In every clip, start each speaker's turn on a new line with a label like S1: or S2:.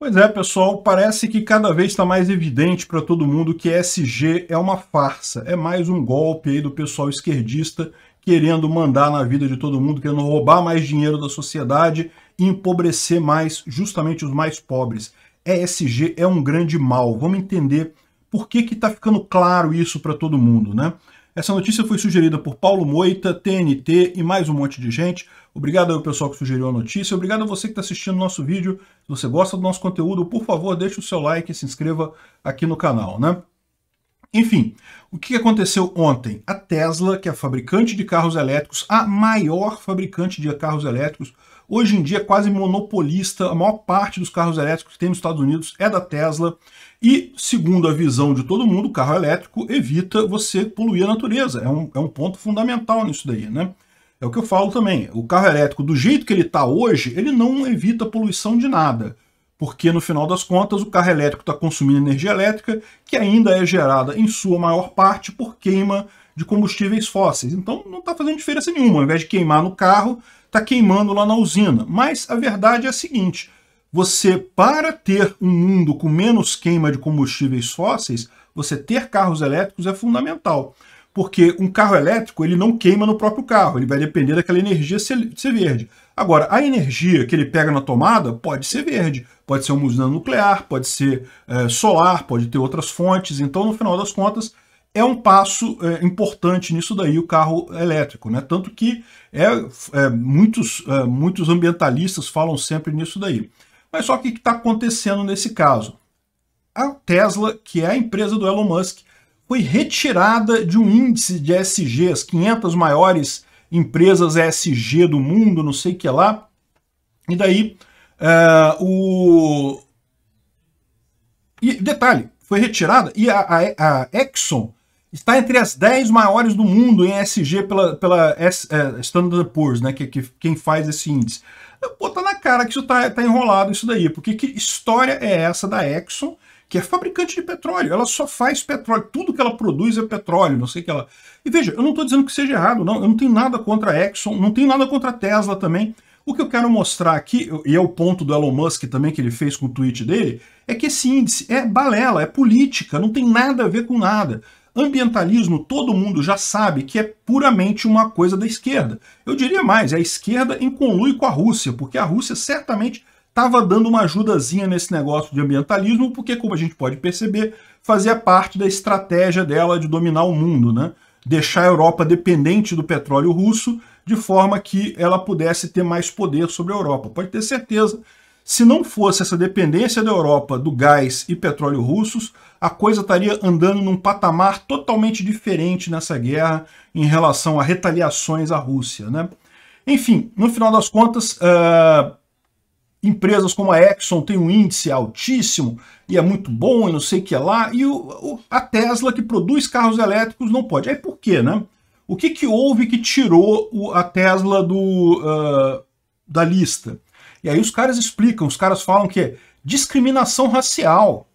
S1: Pois é, pessoal, parece que cada vez está mais evidente para todo mundo que SG é uma farsa, é mais um golpe aí do pessoal esquerdista querendo mandar na vida de todo mundo, querendo roubar mais dinheiro da sociedade e empobrecer mais justamente os mais pobres. ESG é, é um grande mal. Vamos entender por que está ficando claro isso para todo mundo, né? Essa notícia foi sugerida por Paulo Moita, TNT e mais um monte de gente. Obrigado ao pessoal que sugeriu a notícia. Obrigado a você que está assistindo o nosso vídeo. Se você gosta do nosso conteúdo, por favor, deixe o seu like e se inscreva aqui no canal, né? Enfim, o que aconteceu ontem? A Tesla, que é a fabricante de carros elétricos, a maior fabricante de carros elétricos, hoje em dia quase monopolista, a maior parte dos carros elétricos que tem nos Estados Unidos é da Tesla, e segundo a visão de todo mundo, o carro elétrico evita você poluir a natureza, é um, é um ponto fundamental nisso daí, né? É o que eu falo também, o carro elétrico, do jeito que ele está hoje, ele não evita poluição de nada, porque no final das contas o carro elétrico está consumindo energia elétrica que ainda é gerada em sua maior parte por queima de combustíveis fósseis. Então não está fazendo diferença nenhuma. Ao invés de queimar no carro, está queimando lá na usina. Mas a verdade é a seguinte: você, para ter um mundo com menos queima de combustíveis fósseis, você ter carros elétricos é fundamental. Porque um carro elétrico ele não queima no próprio carro, ele vai depender daquela energia ser verde. Agora, a energia que ele pega na tomada pode ser verde, pode ser um usina nuclear, pode ser é, solar, pode ter outras fontes. Então, no final das contas, é um passo é, importante nisso daí o carro elétrico. Né? Tanto que é, é muitos, é, muitos ambientalistas falam sempre nisso daí. Mas só que o que está acontecendo nesse caso? A Tesla, que é a empresa do Elon Musk, foi retirada de um índice de SG, as 500 maiores empresas ESG do mundo, não sei o que lá. E daí, é, o... E detalhe, foi retirada e a, a, a, Exxon está entre as 10 maiores do mundo em ESG pela, pela S, é, Standard Poor's, né, que, que, quem faz esse índice. Pô, tá na cara que isso tá, tá enrolado isso daí, porque que história é essa da Exxon que é fabricante de petróleo, ela só faz petróleo, tudo que ela produz é petróleo, não sei o que ela. E veja, eu não estou dizendo que seja errado, não, eu não tenho nada contra a Exxon, não tenho nada contra a Tesla também. O que eu quero mostrar aqui, e é o ponto do Elon Musk também que ele fez com o tweet dele, é que esse índice é balela, é política, não tem nada a ver com nada. Ambientalismo, todo mundo já sabe que é puramente uma coisa da esquerda. Eu diria mais, é a esquerda em conluio com a Rússia, porque a Rússia certamente estava dando uma ajudazinha nesse negócio de ambientalismo, porque, como a gente pode perceber, fazia parte da estratégia dela de dominar o mundo, né? deixar a Europa dependente do petróleo russo, de forma que ela pudesse ter mais poder sobre a Europa. Pode ter certeza, se não fosse essa dependência da Europa do gás e petróleo russos, a coisa estaria andando num patamar totalmente diferente nessa guerra em relação a retaliações à Rússia. Né? Enfim, no final das contas, eh, Empresas como a Exxon tem um índice altíssimo e é muito bom e não sei o que é lá. E o, o, a Tesla, que produz carros elétricos, não pode. Aí por quê, né? O que, que houve que tirou o, a Tesla do, uh, da lista? E aí os caras explicam, os caras falam que é discriminação racial,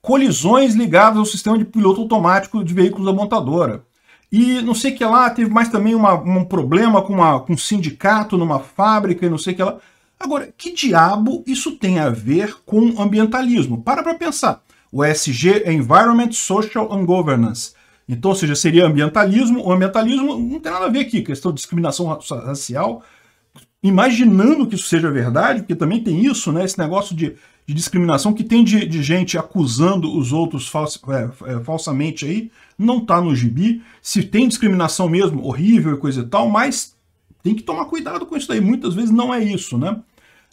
S1: colisões ligadas ao sistema de piloto automático de veículos da montadora. E não sei o que lá, teve mais também uma, um problema com, uma, com um sindicato numa fábrica e não sei o que lá. Agora, que diabo isso tem a ver com ambientalismo? Para para pensar. O ESG é Environment, Social and Governance. Então, ou seja, seria ambientalismo. O ambientalismo não tem nada a ver aqui, questão de discriminação racial. Imaginando que isso seja verdade, porque também tem isso, né? Esse negócio de, de discriminação que tem de, de, gente acusando os outros é, é, falsamente aí, não tá no gibi. Se tem discriminação mesmo, horrível e coisa e tal, mas tem que tomar cuidado com isso daí. Muitas vezes não é isso, né?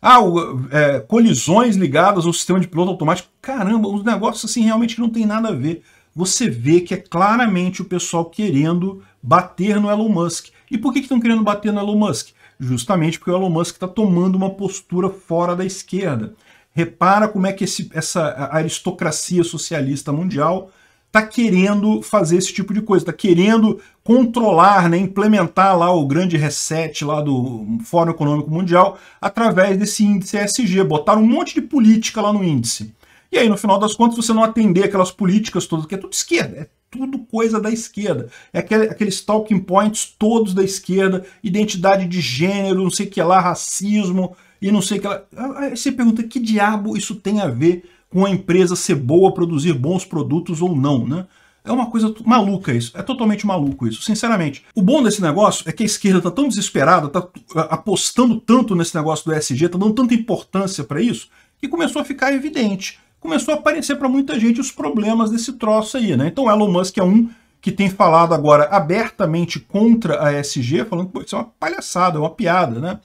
S1: Ah, o, é, colisões ligadas ao sistema de piloto automático. Caramba, uns negócios assim realmente não tem nada a ver. Você vê que é claramente o pessoal querendo bater no Elon Musk. E por que estão que querendo bater no Elon Musk? Justamente porque o Elon Musk está tomando uma postura fora da esquerda. Repara como é que esse, essa aristocracia socialista mundial está querendo fazer esse tipo de coisa, está querendo controlar, né, implementar lá o grande reset lá do Fórum Econômico Mundial através desse índice ESG, botar um monte de política lá no índice. E aí, no final das contas, você não atender aquelas políticas todas, que é tudo esquerda, é tudo coisa da esquerda. É aquele, aqueles talking points todos da esquerda, identidade de gênero, não sei o que lá, racismo e não sei o que lá. Aí você pergunta, que diabo isso tem a ver com a empresa ser boa, produzir bons produtos ou não, né? É uma coisa maluca isso, é totalmente maluco isso, sinceramente. O bom desse negócio é que a esquerda está tão desesperada, está apostando tanto nesse negócio do ESG, está dando tanta importância para isso, que começou a ficar evidente, começou a aparecer para muita gente os problemas desse troço aí, né? Então Elon Musk é um que tem falado agora abertamente contra a ESG, falando que isso é uma palhaçada, é uma piada, né?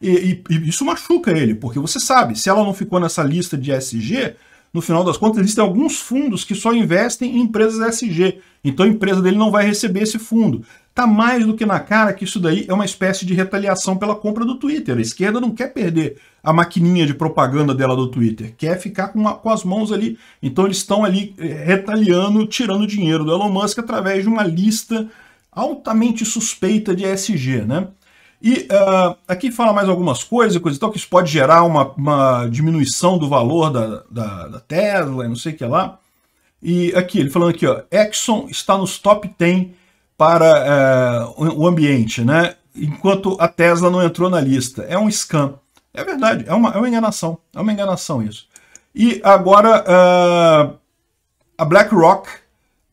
S1: E, e, e isso machuca ele, porque você sabe, se ela não ficou nessa lista de ESG, no final das contas, existem alguns fundos que só investem em empresas SG. Então a empresa dele não vai receber esse fundo. Tá mais do que na cara que isso daí é uma espécie de retaliação pela compra do Twitter. A esquerda não quer perder a maquininha de propaganda dela do Twitter, quer ficar com, uma, com as mãos ali. Então eles estão ali eh, retaliando, tirando dinheiro do Elon Musk através de uma lista altamente suspeita de SG, né? E uh, aqui fala mais algumas coisas, coisa e tal, que isso pode gerar uma, uma diminuição do valor da, da, da Tesla e não sei o que lá. E aqui, ele falando aqui, ó, Exxon está nos top 10 para uh, o ambiente, né? Enquanto a Tesla não entrou na lista. É um scam. É verdade, é uma, é uma enganação. É uma enganação isso. E agora, uh, a BlackRock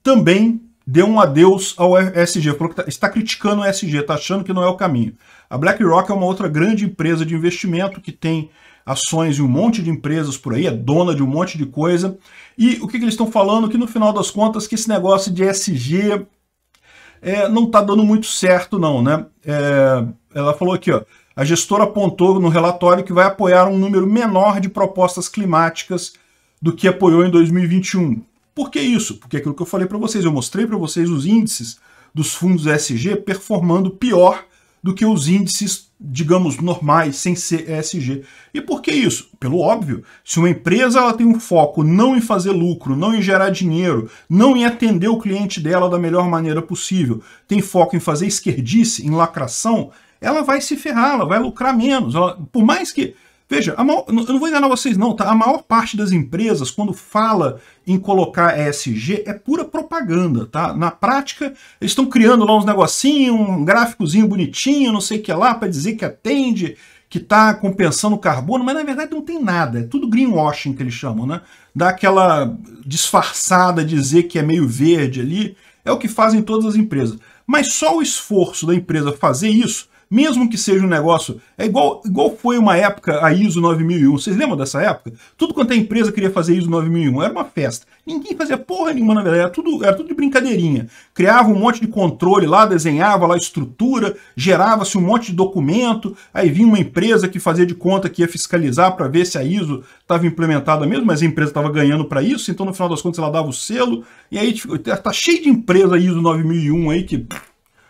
S1: também deu um adeus ao Sg falou que tá, está criticando o Sg está achando que não é o caminho. A BlackRock é uma outra grande empresa de investimento que tem ações em um monte de empresas por aí, é dona de um monte de coisa. E o que, que eles estão falando? Que no final das contas, que esse negócio de Sg é, não está dando muito certo não, né? É, ela falou aqui, ó, a gestora apontou no relatório que vai apoiar um número menor de propostas climáticas do que apoiou em 2021. Por que isso? Porque aquilo que eu falei para vocês, eu mostrei para vocês os índices dos fundos ESG performando pior do que os índices, digamos, normais, sem ser ESG. E por que isso? Pelo óbvio, se uma empresa ela tem um foco não em fazer lucro, não em gerar dinheiro, não em atender o cliente dela da melhor maneira possível, tem foco em fazer esquerdice, em lacração, ela vai se ferrar, ela vai lucrar menos. Ela, por mais que Veja, maior, eu não vou enganar vocês não, tá? A maior parte das empresas, quando fala em colocar ESG, é pura propaganda, tá? Na prática, eles estão criando lá uns negocinhos, um gráficozinho bonitinho, não sei o que lá, para dizer que atende, que está compensando o carbono, mas na verdade não tem nada. É tudo greenwashing que eles chamam, né? Dá aquela disfarçada, dizer que é meio verde ali. É o que fazem todas as empresas. Mas só o esforço da empresa fazer isso mesmo que seja um negócio. É igual, igual foi uma época a ISO 9001. Vocês lembram dessa época? Tudo quanto a é empresa queria fazer ISO 9001 era uma festa. Ninguém fazia porra nenhuma, na verdade. Era tudo, era tudo de brincadeirinha. Criava um monte de controle lá, desenhava lá estrutura, gerava-se um monte de documento. Aí vinha uma empresa que fazia de conta que ia fiscalizar para ver se a ISO estava implementada mesmo, mas a empresa estava ganhando para isso. Então, no final das contas, ela dava o selo. E aí tipo, tá, tá cheio de empresa ISO 9001 aí que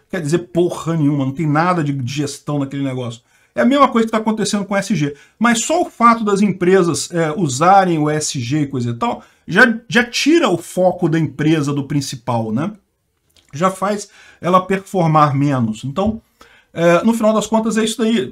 S1: quer dizer porra nenhuma, não tem nada de gestão naquele negócio. É a mesma coisa que está acontecendo com o SG. Mas só o fato das empresas é, usarem o SG e coisa e tal, já, já tira o foco da empresa do principal, né? Já faz ela performar menos. Então, é, no final das contas, é isso daí.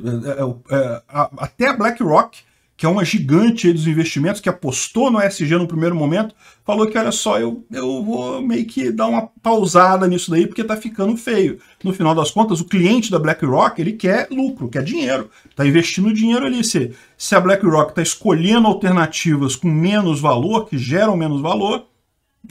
S1: É, é, é, é até a BlackRock que é uma gigante dos investimentos, que apostou no SG no primeiro momento, falou que, olha só, eu, eu vou meio que dar uma pausada nisso daí, porque tá ficando feio. No final das contas, o cliente da BlackRock, ele quer lucro, quer dinheiro, tá investindo dinheiro ali. Se, se a BlackRock tá escolhendo alternativas com menos valor, que geram menos valor,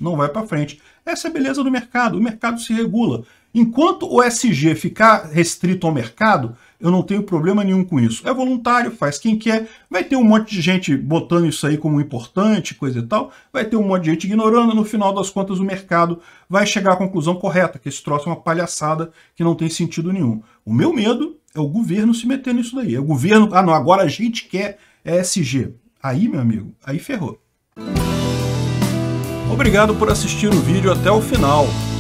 S1: não vai para frente. Essa é a beleza do mercado, o mercado se regula. Enquanto o SG ficar restrito ao mercado, eu não tenho problema nenhum com isso. É voluntário, faz quem quer. Vai ter um monte de gente botando isso aí como importante, coisa e tal. Vai ter um monte de gente ignorando. No final das contas, o mercado vai chegar à conclusão correta, que esse troço é uma palhaçada que não tem sentido nenhum. O meu medo é o governo se meter nisso daí. É o governo, ah não, agora a gente quer ESG. Aí, meu amigo, aí ferrou. Obrigado por assistir o vídeo até o final.